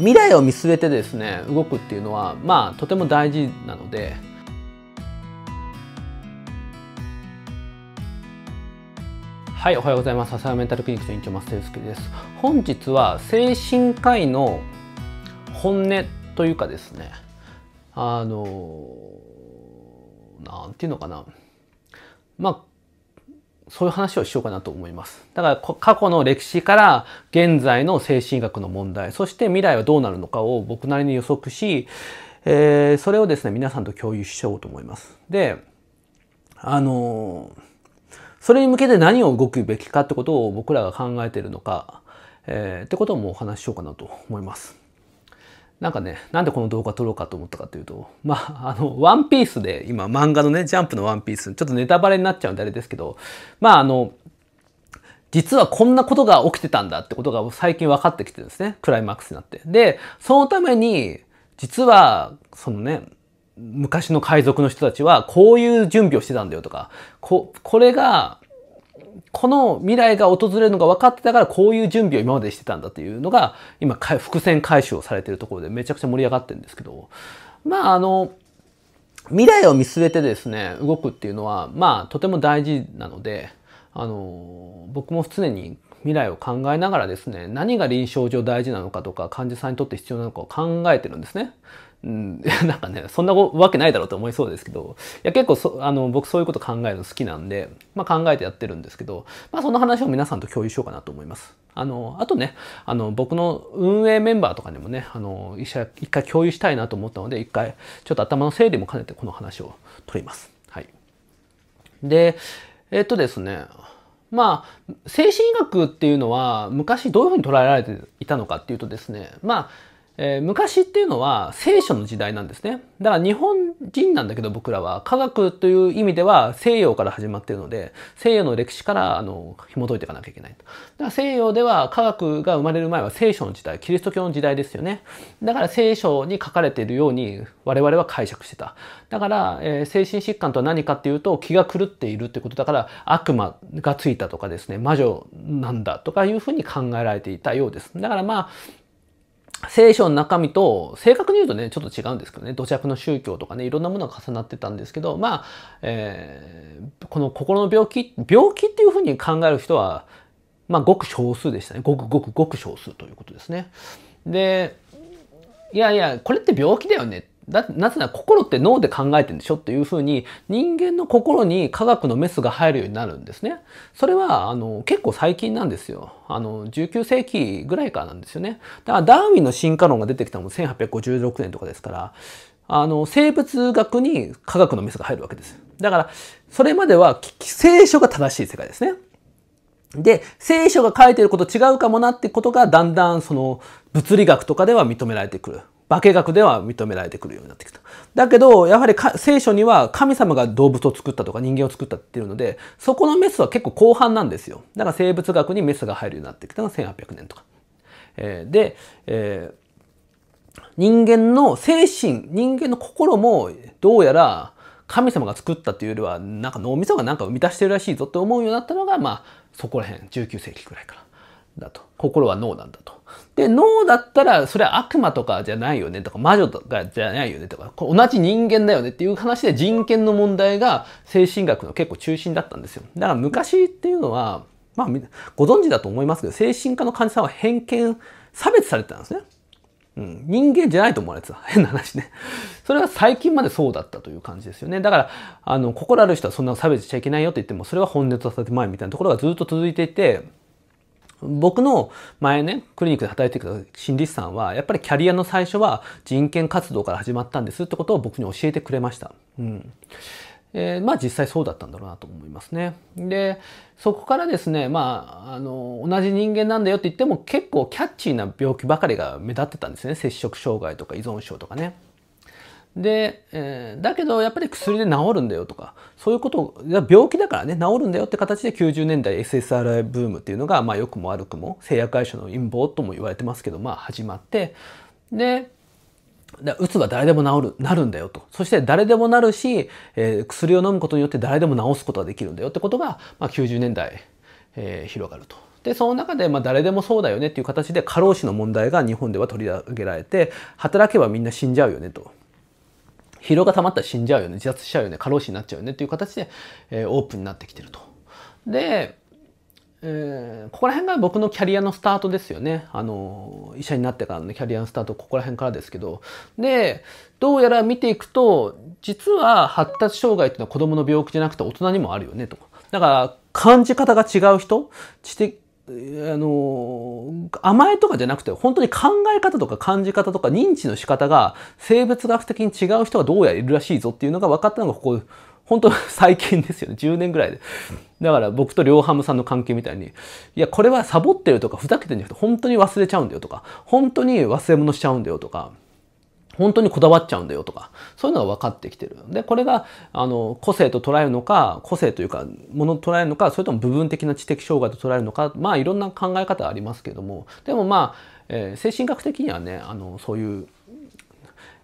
未来を見据えてですね動くっていうのはまあとても大事なのではい、おはようございます。笹山メンタルクリニックの院長松田介です。本日は精神科医の本音というかですね、あの、なんていうのかな。まあ、そういう話をしようかなと思います。だから過去の歴史から現在の精神学の問題、そして未来はどうなるのかを僕なりに予測し、えー、それをですね、皆さんと共有しようと思います。で、あのそれに向けて何を動くべきかってことを僕らが考えているのか、えー、ってこともお話ししようかなと思います。なんかね、なんでこの動画撮ろうかと思ったかというと、まあ、あの、ワンピースで、今漫画のね、ジャンプのワンピース、ちょっとネタバレになっちゃうんであれですけど、まあ、あの、実はこんなことが起きてたんだってことが最近分かってきてるんですね。クライマックスになって。で、そのために、実は、そのね、昔の海賊の人たちはこういう準備をしてたんだよとか、こ、これがこの未来が訪れるのが分かってたからこういう準備を今までしてたんだというのが今伏線回収をされてるところでめちゃくちゃ盛り上がってるんですけどまああの未来を見据えてですね動くっていうのはまあとても大事なのであの僕も常に未来を考えながらですね何が臨床上大事なのかとか患者さんにとって必要なのかを考えてるんですね。うん、なんかね、そんなわけないだろうと思いそうですけど、いや結構そあの僕そういうこと考えるの好きなんで、まあ、考えてやってるんですけど、まあ、その話を皆さんと共有しようかなと思います。あの、あとね、あの、僕の運営メンバーとかにもね、あの、一回一回共有したいなと思ったので、一回ちょっと頭の整理も兼ねてこの話を取ります。はい。で、えっとですね、まあ、精神医学っていうのは昔どういうふうに捉えられていたのかっていうとですね、まあ、えー、昔っていうのは聖書の時代なんですね。だから日本人なんだけど僕らは科学という意味では西洋から始まっているので西洋の歴史からあの紐解いていかなきゃいけない。だから西洋では科学が生まれる前は聖書の時代、キリスト教の時代ですよね。だから聖書に書かれているように我々は解釈してた。だから、えー、精神疾患とは何かっていうと気が狂っているってことだから悪魔がついたとかですね、魔女なんだとかいうふうに考えられていたようです。だからまあ聖書の中身と正確に言うとねちょっと違うんですけどね土着の宗教とかねいろんなものが重なってたんですけどまあ、えー、この心の病気病気っていうふうに考える人はまあごく少数でしたねごくごくごく少数ということですね。でいやいやこれって病気だよねだなぜなら心って脳で考えてるんでしょっていうふうに人間の心に科学のメスが入るようになるんですね。それはあの結構最近なんですよ。あの19世紀ぐらいからなんですよね。だからダーウィンの進化論が出てきたのも1856年とかですから、あの生物学に科学のメスが入るわけです。だからそれまでは聖書が正しい世界ですね。で、聖書が書いてること違うかもなってことがだんだんその物理学とかでは認められてくる。化学では認められてくるようになってきた。だけど、やはり聖書には神様が動物を作ったとか人間を作ったっていうので、そこのメスは結構後半なんですよ。だから生物学にメスが入るようになってきたのが1800年とか。えー、で、えー、人間の精神、人間の心もどうやら神様が作ったというよりは、なんか脳みそがなんか生み出してるらしいぞって思うようになったのが、まあ、そこら辺、19世紀くらいからだと。心は脳なんだと。で、脳だったら、それは悪魔とかじゃないよねとか、魔女とかじゃないよねとか、同じ人間だよねっていう話で人権の問題が精神学の結構中心だったんですよ。だから昔っていうのは、まあ、ご存知だと思いますけど、精神科の患者さんは偏見、差別されてたんですね。うん、人間じゃないと思われてた。変な話ね。それは最近までそうだったという感じですよね。だから、あの、心ある人はそんな差別しちゃいけないよって言っても、それは本音とさせて前みたいなところがずっと続いていて、僕の前ね、クリニックで働いてきた心理師さんは、やっぱりキャリアの最初は人権活動から始まったんですってことを僕に教えてくれました。うん。えー、まあ実際そうだったんだろうなと思いますね。で、そこからですね、まあ、あの、同じ人間なんだよって言っても結構キャッチーな病気ばかりが目立ってたんですね。摂食障害とか依存症とかね。で、えー、だけどやっぱり薬で治るんだよとかそういうことを病気だからね治るんだよって形で90年代 SSRI ブームっていうのが、まあ、良くも悪くも製薬会社の陰謀とも言われてますけど、まあ、始まってでうつは誰でも治る、なるんだよと。そして誰でもなるし、えー、薬を飲むことによって誰でも治すことができるんだよってことが、まあ、90年代、えー、広がると。でその中で、まあ、誰でもそうだよねっていう形で過労死の問題が日本では取り上げられて働けばみんな死んじゃうよねと。疲労が溜まったら死んじゃうよね自殺しちゃうよね過労死になっちゃうよねっていう形で、えー、オープンになってきてると。で、えー、ここら辺が僕のキャリアのスタートですよね。あの、医者になってからの、キャリアのスタート、ここら辺からですけど。で、どうやら見ていくと、実は発達障害っていうのは子供の病気じゃなくて大人にもあるよねとか。だから、感じ方が違う人知的あの、甘えとかじゃなくて、本当に考え方とか感じ方とか認知の仕方が生物学的に違う人がどうやらいるらしいぞっていうのが分かったのがここ、本当最近ですよね。10年ぐらいで。だから僕と両ハムさんの関係みたいに、いや、これはサボってるとかふざけてんじゃなくて、本当に忘れちゃうんだよとか、本当に忘れ物しちゃうんだよとか、本当にこだわっちゃうんだよとか、そういうのが分かってきてる。で、これが、あの、個性と捉えるのか、個性というか、ものを捉えるのか、それとも部分的な知的障害と捉えるのか、まあ、いろんな考え方ありますけども、でもまあ、えー、精神学的にはね、あの、そういう、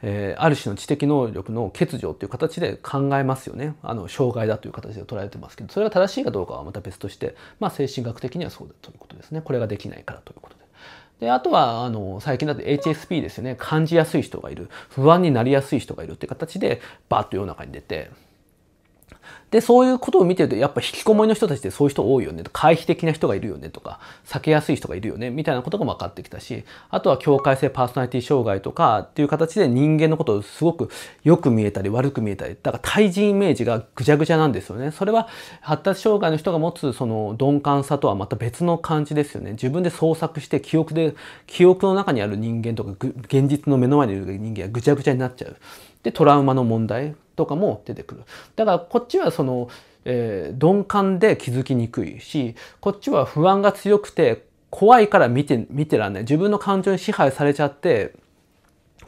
えー、ある種の知的能力の欠如という形で考えますよね。あの、障害だという形で捉えてますけど、それが正しいかどうかはまた別として、まあ、精神学的にはそうだということですね。これができないからということです。で、あとは、あの、最近だと HSP ですよね。感じやすい人がいる。不安になりやすい人がいるって形で、バーッと世の中に出て、で、そういうことを見てると、やっぱ引きこもりの人たちってそういう人多いよねと、回避的な人がいるよねとか、避けやすい人がいるよね、みたいなことが分かってきたし、あとは境界性パーソナリティ障害とかっていう形で人間のことをすごくよく見えたり悪く見えたり、だから対人イメージがぐちゃぐちゃなんですよね。それは発達障害の人が持つその鈍感さとはまた別の感じですよね。自分で創作して記憶で、記憶の中にある人間とか、現実の目の前にいる人間がぐちゃぐちゃになっちゃう。で、トラウマの問題とかも出てくる。だからこっちはその、えー、鈍感で気づきにくいし、こっちは不安が強くて、怖いから見て、見てらんない。自分の感情に支配されちゃって、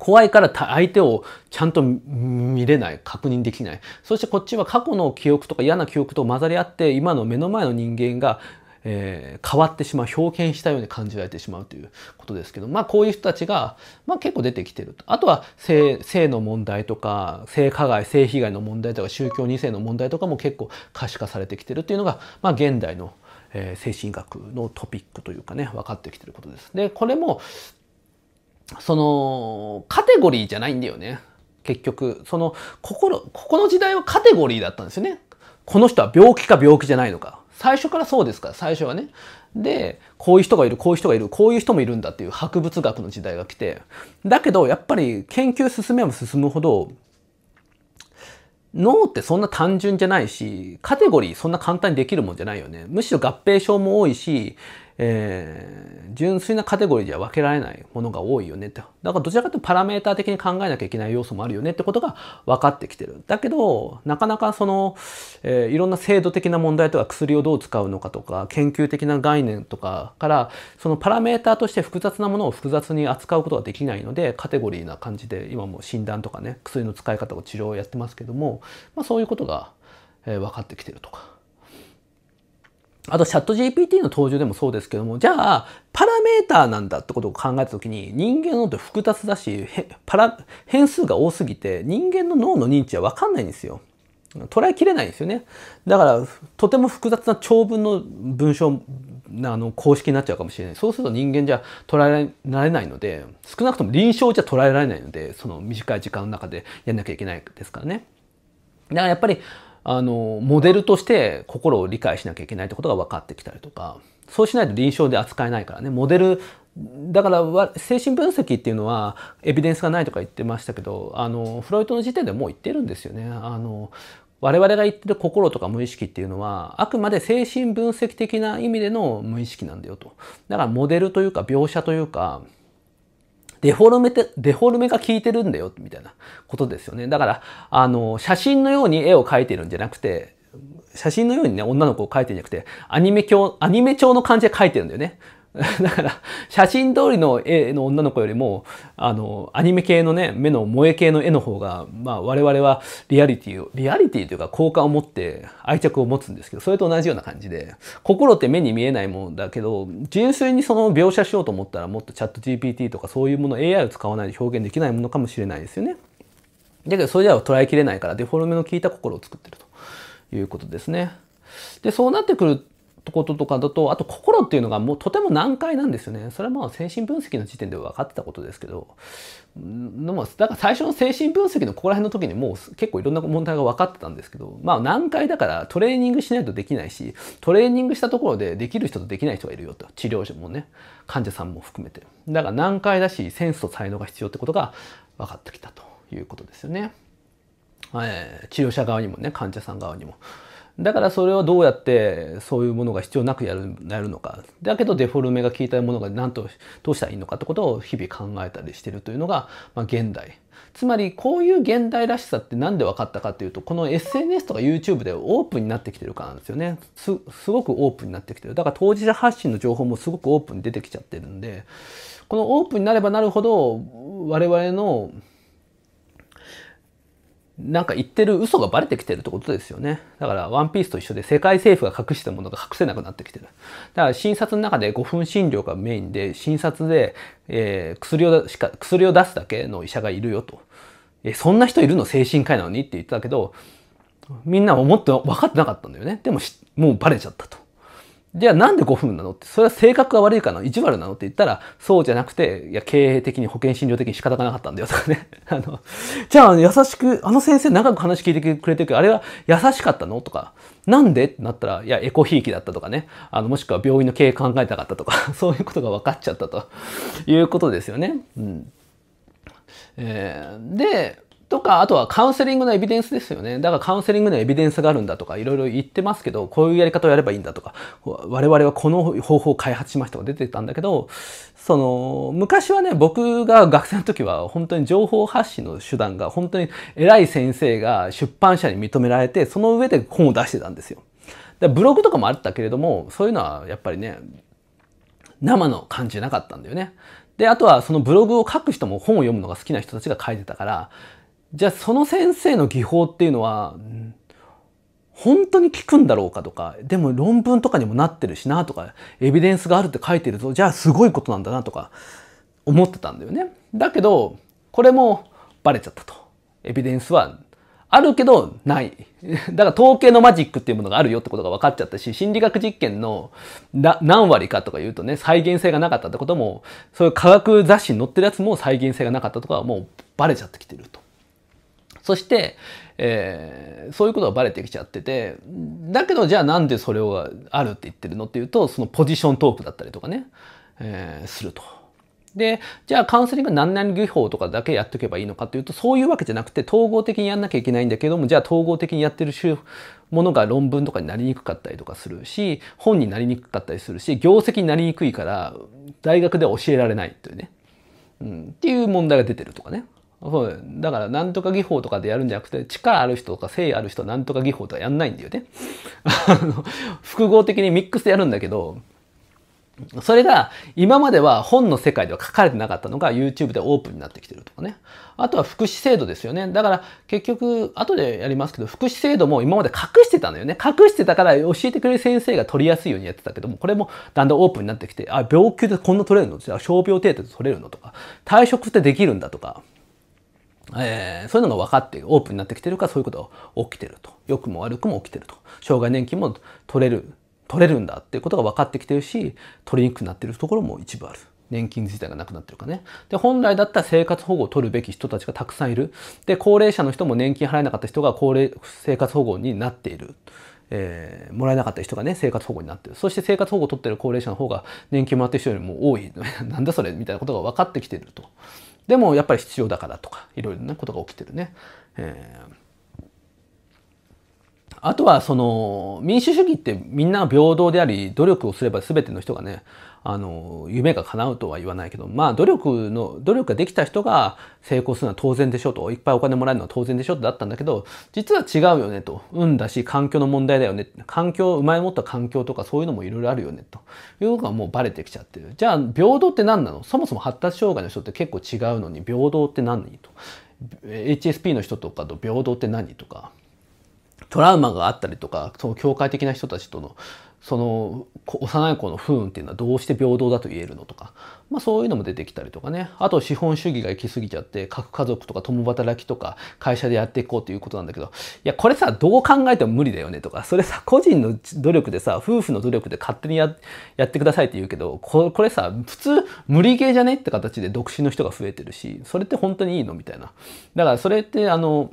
怖いから相手をちゃんと見れない、確認できない。そしてこっちは過去の記憶とか嫌な記憶と混ざり合って、今の目の前の人間がえー、変わってしまう表現したように感じられてしまうということですけどまあこういう人たちが、まあ、結構出てきてるとあとは性性の問題とか性加害性被害の問題とか宗教2世の問題とかも結構可視化されてきてるっていうのが、まあ、現代の、えー、精神学のトピックというかね分かってきてることです。でこれもそのカテゴリーじゃないんだよね結局その心ここの時代はカテゴリーだったんですよね。この人は病気か病気じゃないのか最初からそうですから、最初はね。で、こういう人がいる、こういう人がいる、こういう人もいるんだっていう博物学の時代が来て。だけど、やっぱり研究進めば進むほど、脳ってそんな単純じゃないし、カテゴリーそんな簡単にできるもんじゃないよね。むしろ合併症も多いし、えー、純粋なカテゴリーでは分けられないものが多いよねって。だからどちらかというとパラメーター的に考えなきゃいけない要素もあるよねってことが分かってきてる。だけど、なかなかその、えー、いろんな制度的な問題とか薬をどう使うのかとか、研究的な概念とかから、そのパラメーターとして複雑なものを複雑に扱うことができないので、カテゴリーな感じで今も診断とかね、薬の使い方を治療をやってますけども、まあそういうことが、えー、分かってきてるとか。あと、チャット GPT の登場でもそうですけども、じゃあ、パラメーターなんだってことを考えたときに、人間の脳って複雑だし、パラ、変数が多すぎて、人間の脳の認知はわかんないんですよ。捉えきれないんですよね。だから、とても複雑な長文の文章、あの、公式になっちゃうかもしれない。そうすると人間じゃ捉えられないので、少なくとも臨床じゃ捉えられないので、その短い時間の中でやんなきゃいけないですからね。だからやっぱり、あの、モデルとして心を理解しなきゃいけないってことが分かってきたりとか、そうしないと臨床で扱えないからね、モデル、だから精神分析っていうのはエビデンスがないとか言ってましたけど、あの、フロイトの時点でもう言ってるんですよね。あの、我々が言ってる心とか無意識っていうのは、あくまで精神分析的な意味での無意識なんだよと。だからモデルというか描写というか、デフォルメって、デフォルメが効いてるんだよ、みたいなことですよね。だから、あの、写真のように絵を描いてるんじゃなくて、写真のようにね、女の子を描いてるんじゃなくて、アニメ調、アニメ調の感じで描いてるんだよね。だから、写真通りの絵の女の子よりも、あの、アニメ系のね、目の萌え系の絵の方が、まあ、我々はリアリティを、リアリティというか、好感を持って愛着を持つんですけど、それと同じような感じで、心って目に見えないもんだけど、純粋にその描写しようと思ったら、もっとチャット GPT とかそういうもの、AI を使わないで表現できないものかもしれないですよね。だけど、それでは捉えきれないから、デフォルメの効いた心を作ってるということですね。で、そうなってくることとかだと、あと心っていうのがもうとても難解なんですよね。それはまあ精神分析の時点で分かってたことですけど、でもだから最初の精神分析のここら辺の時にもう結構いろんな問題が分かってたんですけど、まあ難解だからトレーニングしないとできないし、トレーニングしたところでできる人とできない人がいるよと。治療者もね、患者さんも含めて。だから難解だし、センスと才能が必要ってことが分かってきたということですよね。はい、治療者側にもね、患者さん側にも。だからそれをどうやってそういうものが必要なくやるやるのかだけどデフォルメが効いたものが何とどうしたらいいのかってことを日々考えたりしてるというのが、まあ、現代つまりこういう現代らしさって何で分かったかっていうとこの SNS とか YouTube でオープンになってきてるからなんですよねすごくオープンになってきてるだから当事者発信の情報もすごくオープンに出てきちゃってるんでこのオープンになればなるほど我々のなんか言ってる嘘がバレてきてるってことですよね。だからワンピースと一緒で世界政府が隠したものが隠せなくなってきてる。だから診察の中で5分診療がメインで、診察で、えー、薬をしか薬を出すだけの医者がいるよと。えー、そんな人いるの精神科医なのにって言ってたけど、みんなもっと分かってなかったんだよね。でももうバレちゃったと。じゃあなんで5分なのって、それは性格が悪いかな意地悪なのって言ったら、そうじゃなくて、いや、経営的に保険診療的に仕方がなかったんだよとかね。あの、じゃあ優しく、あの先生長く話聞いてくれてるけど、あれは優しかったのとか、なんでってなったら、いや、エコひいきだったとかね、あの、もしくは病院の経営考えたかったとか、そういうことが分かっちゃったということですよね。うん。えー、で、とか、あとはカウンセリングのエビデンスですよね。だからカウンセリングのエビデンスがあるんだとか、いろいろ言ってますけど、こういうやり方をやればいいんだとか、我々はこの方法を開発しましたか出てたんだけど、その、昔はね、僕が学生の時は本当に情報発信の手段が本当に偉い先生が出版社に認められて、その上で本を出してたんですよ。でブログとかもあったけれども、そういうのはやっぱりね、生の感じなかったんだよね。で、あとはそのブログを書く人も本を読むのが好きな人たちが書いてたから、じゃあその先生の技法っていうのは、本当に効くんだろうかとか、でも論文とかにもなってるしなとか、エビデンスがあるって書いてると、じゃあすごいことなんだなとか、思ってたんだよね。だけど、これもバレちゃったと。エビデンスはあるけどない。だから統計のマジックっていうものがあるよってことが分かっちゃったし、心理学実験の何割かとか言うとね、再現性がなかったってことも、そういう科学雑誌に載ってるやつも再現性がなかったとかはもうバレちゃってきてると。そして、えー、そういうことがバレてきちゃっててだけどじゃあなんでそれをあるって言ってるのっていうとそのポジショントークだったりとかね、えー、すると。でじゃあカウンセリング何々技法とかだけやっとけばいいのかっていうとそういうわけじゃなくて統合的にやんなきゃいけないんだけどもじゃあ統合的にやってるものが論文とかになりにくかったりとかするし本になりにくかったりするし業績になりにくいから大学では教えられないというね、うん、っていう問題が出てるとかね。そうだから、なんとか技法とかでやるんじゃなくて、力ある人とか性ある人なんとか技法とかやんないんだよね。あの、複合的にミックスでやるんだけど、それが今までは本の世界では書かれてなかったのが YouTube でオープンになってきてるとかね。あとは福祉制度ですよね。だから結局後でやりますけど福祉制度も今まで隠してたのよね。隠してたから教えてくれる先生が取りやすいようにやってたけども、これもだんだんオープンになってきて、あ、病気でこんな取れるのじゃあ傷病程度で取れるのとか、退職ってできるんだとか、えー、そういうのが分かってオープンになってきてるからそういうことが起きてると良くも悪くも起きてると障害年金も取れる取れるんだっていうことが分かってきてるし取りにくくなってるところも一部ある年金自体がなくなってるかねで本来だったら生活保護を取るべき人たちがたくさんいるで高齢者の人も年金払えなかった人が高齢生活保護になっているえー、もらえなかった人がね生活保護になってるそして生活保護を取ってる高齢者の方が年金もらってる人よりも多い なんだそれみたいなことが分かってきてるとでもやっぱり必要だからとか、いろいろなことが起きてるね。えー、あとはその民主主義ってみんな平等であり努力をすれば全ての人がねあの、夢が叶うとは言わないけど、まあ、努力の、努力ができた人が成功するのは当然でしょと、いっぱいお金もらえるのは当然でしょっだったんだけど、実は違うよねと、運だし、環境の問題だよね、環境、生まれ持った環境とかそういうのもいろいろあるよね、というのがもうバレてきちゃってる。じゃあ、平等って何なのそもそも発達障害の人って結構違うのに、平等って何と。HSP の人とかと平等って何とか。トラウマがあったりとか、その境界的な人たちとのその幼い子の不運っていうのはどうして平等だと言えるのとか、まあ、そういうのも出てきたりとかねあと資本主義が行き過ぎちゃって核家族とか共働きとか会社でやっていこうということなんだけどいやこれさどう考えても無理だよねとかそれさ個人の努力でさ夫婦の努力で勝手にやってくださいって言うけどこれさ普通無理ゲーじゃねって形で独身の人が増えてるしそれって本当にいいのみたいなだからそれってあの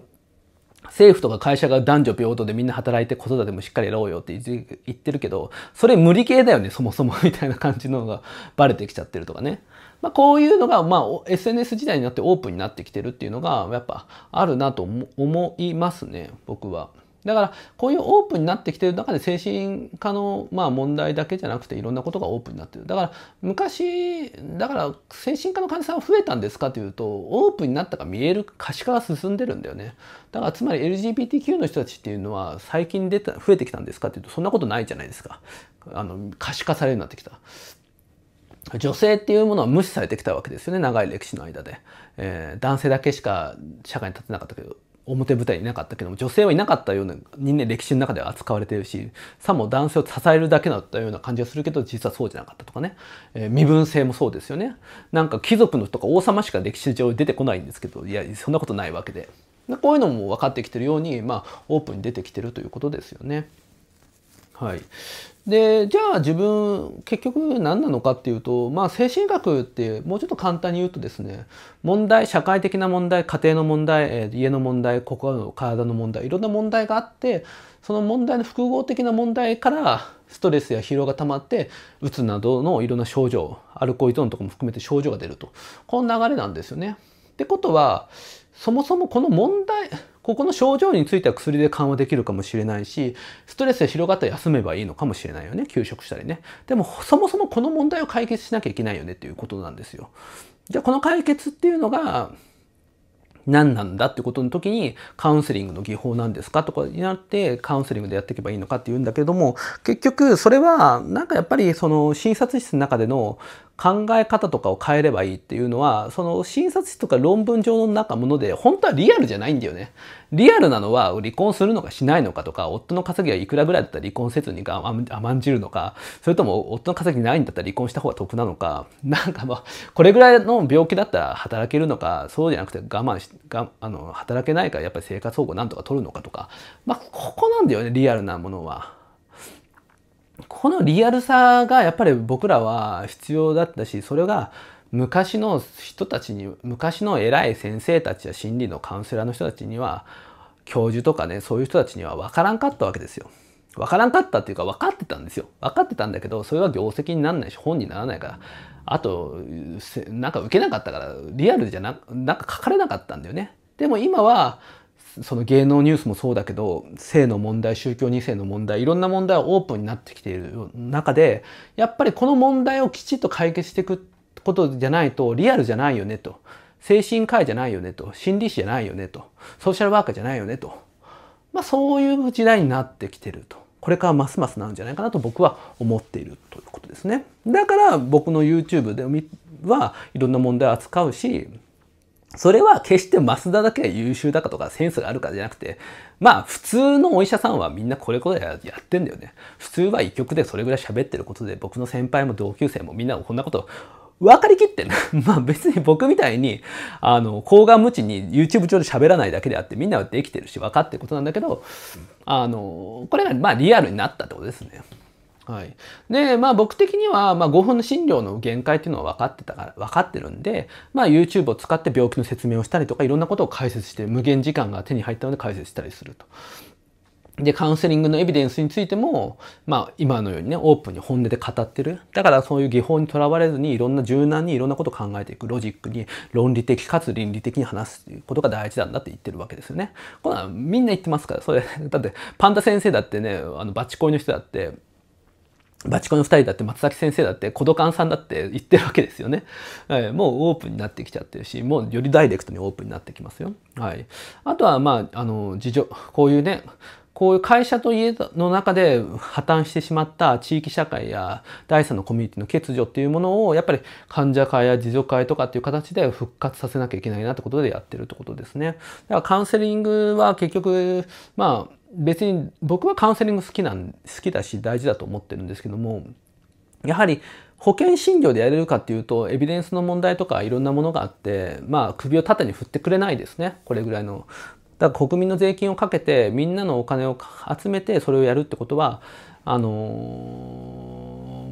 政府とか会社が男女平等でみんな働いて子育てもしっかりやろうよって言ってるけど、それ無理系だよね、そもそもみたいな感じのがバレてきちゃってるとかね。まあ、こういうのが、まあ、SNS 時代になってオープンになってきてるっていうのが、やっぱあるなと思いますね、僕は。だからこういうオープンになってきてる中で精神科のまあ問題だけじゃなくていろんなことがオープンになってるだから昔だから精神科の患者さんは増えたんですかというとオープンになったか見える可視化が進んでるんだよねだからつまり LGBTQ の人たちっていうのは最近出た増えてきたんですかっていうとそんなことないじゃないですかあの可視化されるようになってきた女性っていうものは無視されてきたわけですよね長い歴史の間で、えー、男性だけしか社会に立てなかったけど表舞台にいなかったけども女性はいなかったような人間歴史の中では扱われてるしさも男性を支えるだけだったような感じがするけど実はそうじゃなかったとかね、えー、身分制もそうですよねなんか貴族のとか王様しか歴史上出てこないんですけどいやそんなことないわけでこういうのも分かってきてるようにまあオープンに出てきてるということですよね。はい、でじゃあ自分結局何なのかっていうと、まあ、精神学ってもうちょっと簡単に言うとですね問題社会的な問題家庭の問題、え家の問題心の体の問題いろんな問題があってその問題の複合的な問題からストレスや疲労が溜まってうつなどのいろんな症状アルコール依存とかも含めて症状が出るとこの流れなんですよね。ってことはそもそもこの問題ここの症状については薬で緩和できるかもしれないし、ストレスで広がったら休めばいいのかもしれないよね。休職したりね。でも、そもそもこの問題を解決しなきゃいけないよねっていうことなんですよ。じゃあ、この解決っていうのが、何なんだってことの時にカウンセリングの技法なんですかとかになってカウンセリングでやっていけばいいのかっていうんだけれども結局それはなんかやっぱりその診察室の中での考え方とかを変えればいいっていうのはその診察室とか論文上の中もので本当はリアルじゃないんだよね。リアルなのは離婚するのかしないのかとか夫の稼ぎはいくらぐらいだったら離婚せずに甘んじるのかそれとも夫の稼ぎないんだったら離婚した方が得なのかなんかもう、これぐらいの病気だったら働けるのかそうじゃなくて我慢しがあの働けないからやっぱり生活保護なんとか取るのかとかまあここなんだよねリアルなものは。このリアルさがやっぱり僕らは必要だったし、それが昔の人たちに、昔の偉い先生たちや心理のカウンセラーの人たちには、教授とかね、そういう人たちには分からんかったわけですよ。分からんかったっていうか分かってたんですよ。分かってたんだけど、それは業績にならないし、本にならないから。あと、なんか受けなかったから、リアルじゃな、なんか書かれなかったんだよね。でも今は、その芸能ニュースもそうだけど性の問題宗教2世の問題いろんな問題はオープンになってきている中でやっぱりこの問題をきちっと解決していくことじゃないとリアルじゃないよねと精神科医じゃないよねと心理師じゃないよねとソーシャルワーカーじゃないよねと、まあ、そういう時代になってきてると。これからますますなんじゃないかなと僕は思っているということですね。だから僕の YouTube ではいろんな問題を扱うしそれは決して増田だけが優秀だかとかセンスがあるかじゃなくて、まあ普通のお医者さんはみんなこれこれやってんだよね。普通は医局でそれぐらい喋ってることで僕の先輩も同級生もみんなこんなこと分かりきってん まあ別に僕みたいに、あの、抗が無知に YouTube 上で喋らないだけであってみんなはできてるし分かってることなんだけど、あの、これがまあリアルになったってことですね。はい。で、まあ僕的には、まあ5分の診療の限界っていうのは分かってたから、分かってるんで、まあ YouTube を使って病気の説明をしたりとか、いろんなことを解説して、無限時間が手に入ったので解説したりすると。で、カウンセリングのエビデンスについても、まあ今のようにね、オープンに本音で語ってる。だからそういう技法にとらわれずに、いろんな柔軟にいろんなことを考えていく。ロジックに、論理的かつ倫理的に話すことが大事なんだって言ってるわけですよね。これはみんな言ってますから、それ、だってパンダ先生だってね、あのバチコイの人だって、バチコの2人だって松崎先生だって孤独感さんだって言ってるわけですよね、えもうオープンになってきちゃってるしもうよりダイレクトにオープンになってきますよ。はい、あとはまああの事情こういうねこういう会社と家の中で破綻してしまった地域社会や第三のコミュニティの欠如っていうものをやっぱり患者会や自助会とかっていう形で復活させなきゃいけないなってことでやってるってことですね。だからカウンセリングは結局まあ別に僕はカウンセリング好きなん好きだし大事だと思ってるんですけどもやはり保険診療でやれるかっていうとエビデンスの問題とかいろんなものがあってまあ首を縦に振ってくれないですねこれぐらいの。だから国民の税金をかけてみんなのお金を集めてそれをやるってことはあのー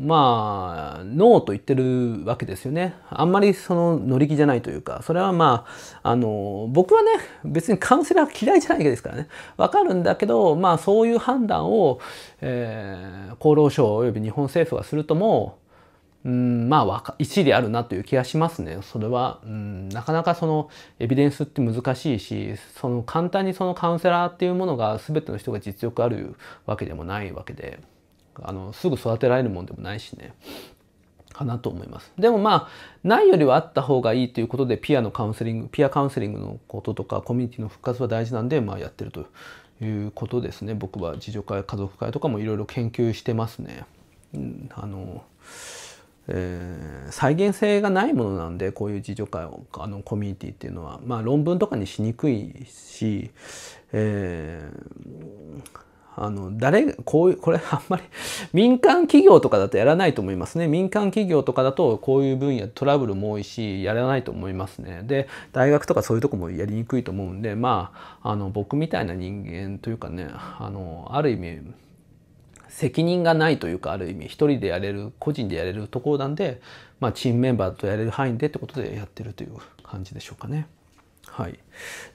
まあ、ノーと言ってるわけですよね。あんまりその乗り気じゃないというか、それはまあ、あの、僕はね、別にカウンセラー嫌いじゃないですからね。わかるんだけど、まあそういう判断を、えー、厚労省及び日本政府がするとも、うん、まあ、一理あるなという気がしますね。それは、うん、なかなかそのエビデンスって難しいし、その簡単にそのカウンセラーっていうものが全ての人が実力あるわけでもないわけで。あのすぐ育てられるもんでもないしねかなと思いますでもまあないよりはあった方がいいということでピアのカウンセリングピアカウンセリングのこととかコミュニティの復活は大事なんで、まあ、やってるということですね僕は自助会家族会とかもいろいろ研究してますね。うん、あのえー、再現性がないものなんでこういう自助会あのコミュニティっていうのは、まあ、論文とかにしにくいし、えーあの、誰、こういう、これあんまり 民間企業とかだとやらないと思いますね。民間企業とかだとこういう分野トラブルも多いし、やらないと思いますね。で、大学とかそういうとこもやりにくいと思うんで、まあ、あの、僕みたいな人間というかね、あの、ある意味、責任がないというか、ある意味、一人でやれる、個人でやれるところなんで、まあ、チームメンバーとやれる範囲でってことでやってるという感じでしょうかね。はい。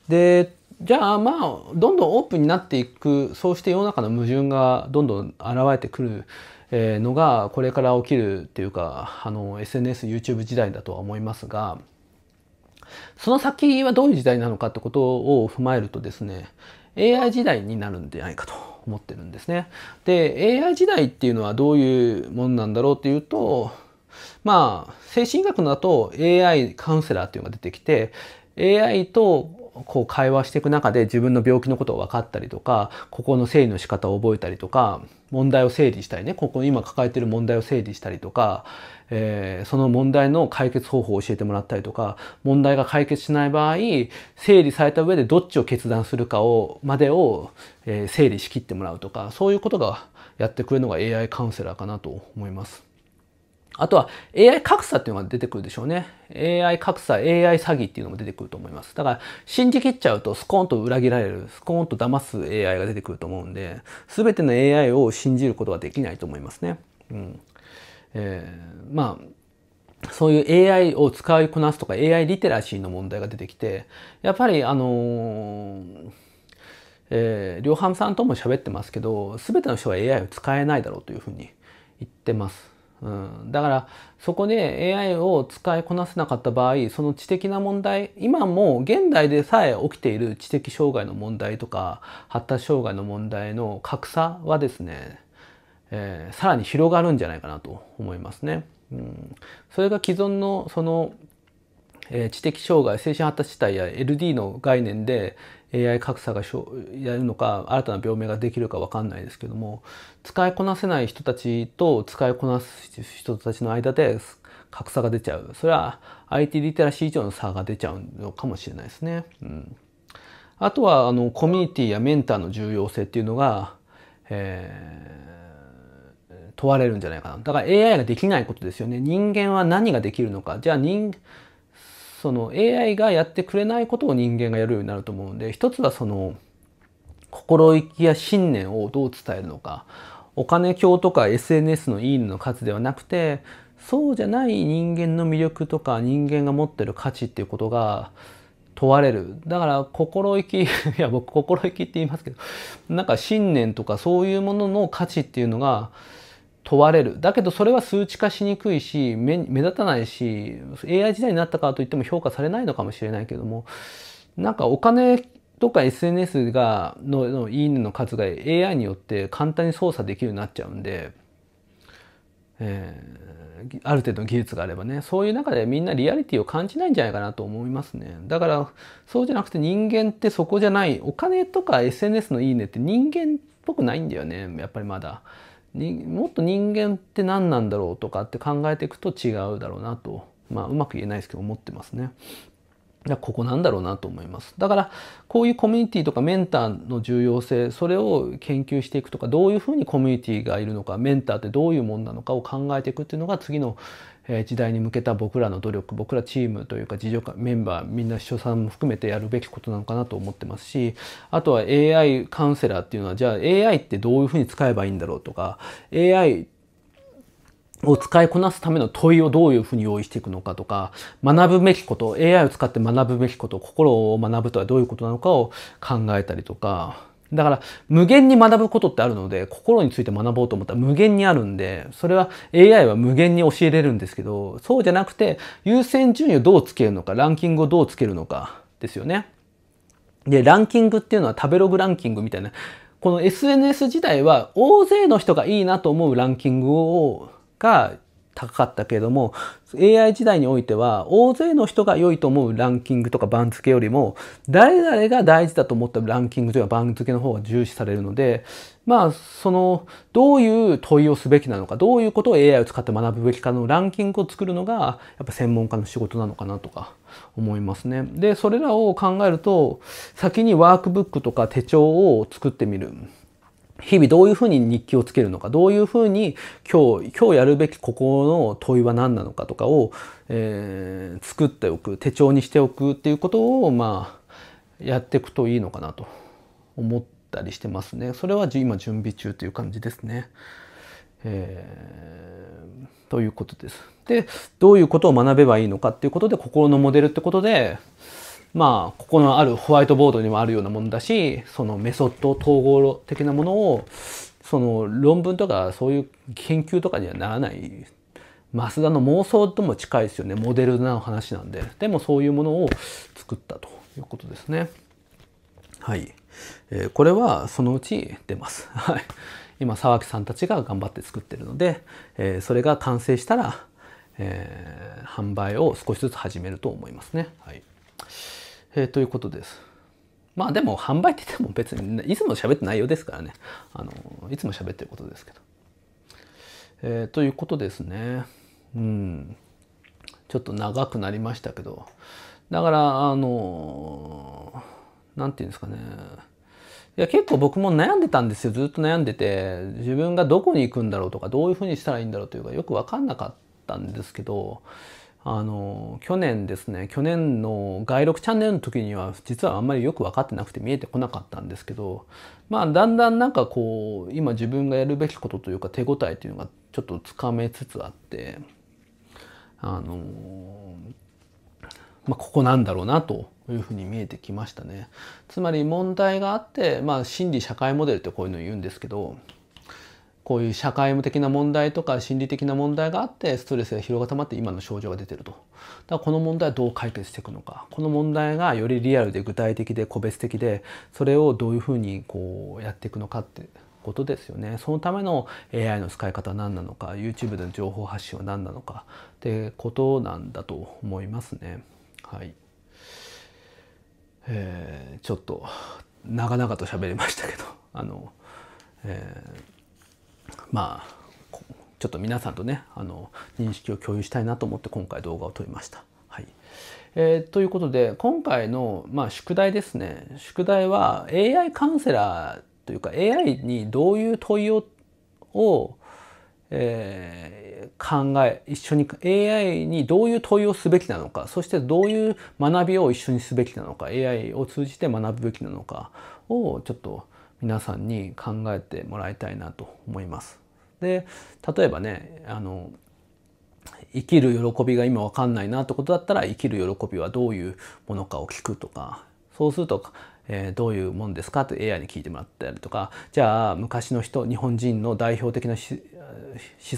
で、じゃあまあどんどんオープンになっていくそうして世の中の矛盾がどんどん現れてくるのがこれから起きるっていうかあの SNSYouTube 時代だとは思いますがその先はどういう時代なのかってことを踏まえるとですね AI 時代になるんじゃないかと思ってるんですね。で AI 時代っていうのはどういうもんなんだろうっていうとまあ精神医学だと AI カウンセラーっていうのが出てきて AI とこう会話していく中で自分の病気のことを分かったりとかここの整理の仕方を覚えたりとか問題を整理したりねここ今抱えてる問題を整理したりとか、えー、その問題の解決方法を教えてもらったりとか問題が解決しない場合整理された上でどっちを決断するかをまでを、えー、整理しきってもらうとかそういうことがやってくれるのが AI カウンセラーかなと思います。あとは AI 格差っていうのが出てくるでしょうね。AI 格差、AI 詐欺っていうのも出てくると思います。だから信じきっちゃうとスコーンと裏切られる、スコーンと騙す AI が出てくると思うんで、すべての AI を信じることはできないと思いますね。うん。えー、まあ、そういう AI を使いこなすとか AI リテラシーの問題が出てきて、やっぱりあのー、えー、両半さんとも喋ってますけど、すべての人は AI を使えないだろうというふうに言ってます。うん、だからそこで AI を使いこなせなかった場合その知的な問題今も現代でさえ起きている知的障害の問題とか発達障害の問題の格差はですね、えー、さらに広がるんじゃないかなと思いますね。うん、それが既存のそのえ知的障害精神発達自体や LD の概念で AI 格差がやるのか新たな病名ができるか分かんないですけども使いこなせない人たちと使いこなす人たちの間で格差が出ちゃうそれは IT リテラシー以上の差が出ちゃうのかもしれないですね。うん、あとはあのコミュニティやメンターの重要性っていうのが、えー問われるんじゃないかな。だから AI ができないことですよね。人間は何ができるのか。じゃあ人、その AI がやってくれないことを人間がやるようになると思うんで一つはその心意気や信念をどう伝えるのかお金教とか SNS のいいねの数ではなくてそうじゃない人間の魅力とか人間が持ってる価値っていうことが問われるだから心意気いや僕心意気って言いますけどなんか信念とかそういうものの価値っていうのが問われる。だけどそれは数値化しにくいし、目立たないし、AI 時代になったからといっても評価されないのかもしれないけども、なんかお金とか SNS がののいいねの数が AI によって簡単に操作できるようになっちゃうんで、えー、ある程度の技術があればねそういう中でみんなリアリティを感じないんじゃないかなと思いますねだからそうじゃなくて人間ってそこじゃないお金とか SNS のいいねって人間っぽくないんだよねやっぱりまだ。もっと人間って何なんだろうとかって考えていくと違うだろうなと、まあ、うまく言えないですけど思ってますね。ここなんだろうなと思います。だから、こういうコミュニティとかメンターの重要性、それを研究していくとか、どういうふうにコミュニティがいるのか、メンターってどういうもんなのかを考えていくっていうのが次の時代に向けた僕らの努力僕らチームというか事業メンバーみんな秘書さんも含めてやるべきことなのかなと思ってますしあとは AI カウンセラーっていうのはじゃあ AI ってどういうふうに使えばいいんだろうとか AI を使いこなすための問いをどういうふうに用意していくのかとか、学ぶべきこと、AI を使って学ぶべきこと、心を学ぶとはどういうことなのかを考えたりとか、だから無限に学ぶことってあるので心について学ぼうと思ったら無限にあるんでそれは AI は無限に教えれるんですけどそうじゃなくて優先順位をどうつけるのかランキングをどうつけるのかですよね。でランキングっていうのは食べログランキングみたいなこの SNS 自体は大勢の人がいいなと思うランキングをが高かったけれども AI 時代においては大勢の人が良いと思うランキングとか番付よりも誰々が大事だと思ったランキングとか番付の方が重視されるのでまあそのどういう問いをすべきなのかどういうことを AI を使って学ぶべきかのランキングを作るのがやっぱ専門家の仕事なのかなとか思いますね。でそれらを考えると先にワークブックとか手帳を作ってみる。日々どういうふうに日記をつけるのか、どういうふうに今日、今日やるべきここの問いは何なのかとかを、えー、作っておく、手帳にしておくっていうことを、まあ、やっていくといいのかなと思ったりしてますね。それは今準備中という感じですね。えー、ということです。で、どういうことを学べばいいのかっていうことで、心のモデルってことで、まあ、ここのあるホワイトボードにもあるようなものだし、そのメソッド統合的なものを、その論文とかそういう研究とかにはならない。増田の妄想とも近いですよね。モデルの話なんで。でもそういうものを作ったということですね。はい。えー、これはそのうち出ます。はい。今、沢木さんたちが頑張って作ってるので、えー、それが完成したら、えー、販売を少しずつ始めると思いますね。はい。えー、ということです。まあでも販売って言っても別に、ね、いつも喋って内容ですからね。あの、いつも喋ってることですけど。えー、ということですね。うん。ちょっと長くなりましたけど。だから、あの、何て言うんですかね。いや結構僕も悩んでたんですよずっと悩んでて自分がどこに行くんだろうとかどういうふうにしたらいいんだろうというかよく分かんなかったんですけどあの去年ですね去年の外録チャンネルの時には実はあんまりよく分かってなくて見えてこなかったんですけどまあだんだんなんかこう今自分がやるべきことというか手応えというのがちょっとつかめつつあってあのまあ、ここなんだろうなというふうに見えてきましたね。つまり問題があって、まあ、心理社会モデルってこういうのを言うんですけどこういう社会務的な問題とか心理的な問題があってストレスが広が溜まって今の症状が出てるとだからこの問題はどう解決していくのかこの問題がよりリアルで具体的で個別的でそれをどういうふうにこうやっていくのかってことですよねそのための AI の使い方は何なのか YouTube での情報発信は何なのかってことなんだと思いますねはいえー、ちょっと長々と喋りましたけどあのえーまあちょっと皆さんとねあの認識を共有したいなと思って今回動画を撮りました。はいえー、ということで今回の、まあ、宿題ですね宿題は AI カウンセラーというか AI にどういう問いをを、えー、考え一緒に AI にどういう問いをすべきなのかそしてどういう学びを一緒にすべきなのか AI を通じて学ぶべきなのかをちょっと皆さんに考えてもらいたいなと思います。で例えばねあの生きる喜びが今わかんないなってことだったら生きる喜びはどういうものかを聞くとかそうすると、えー、どういうもんですかと AI に聞いてもらったりとかじゃあ昔の人日本人の代表的な思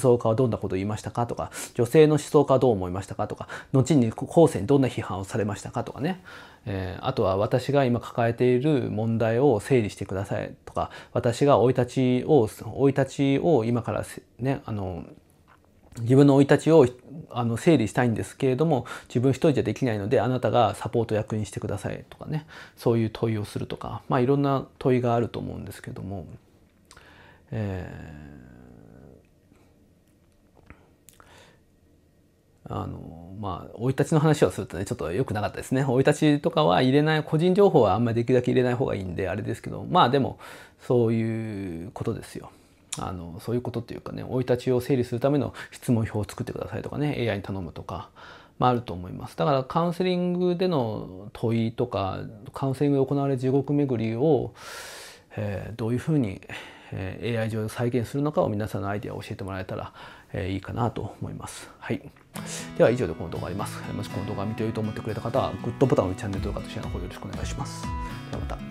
想家はどんなことを言いましたかとか女性の思想家はどう思いましたかとか後に後世にどんな批判をされましたかとかね、えー、あとは私が今抱えている問題を整理してくださいとか私が生い立ちを生い立ちを今からねあの自分の生い立ちをあの整理したいんですけれども自分一人じゃできないのであなたがサポート役にしてくださいとかねそういう問いをするとかまあいろんな問いがあると思うんですけども、えー、あのまあ生い立ちの話をするとねちょっと良くなかったですね生い立ちとかは入れない個人情報はあんまりできるだけ入れない方がいいんであれですけどまあでもそういうことですよ。あのそういうことっていうかね生い立ちを整理するための質問票を作ってくださいとかね AI に頼むとか、まあ、あると思いますだからカウンセリングでの問いとかカウンセリングで行われる地獄巡りを、えー、どういうふうに、え AI 上で再現するのかを皆さんのアイデアを教えてもらえたら、えー、いいかなと思います。はい、では以上でこの動画あります。もしこの動画見てよいと思ってくれた方はグッドボタンをチャンネル登録とシェアの方よろしくお願いします。ではまた。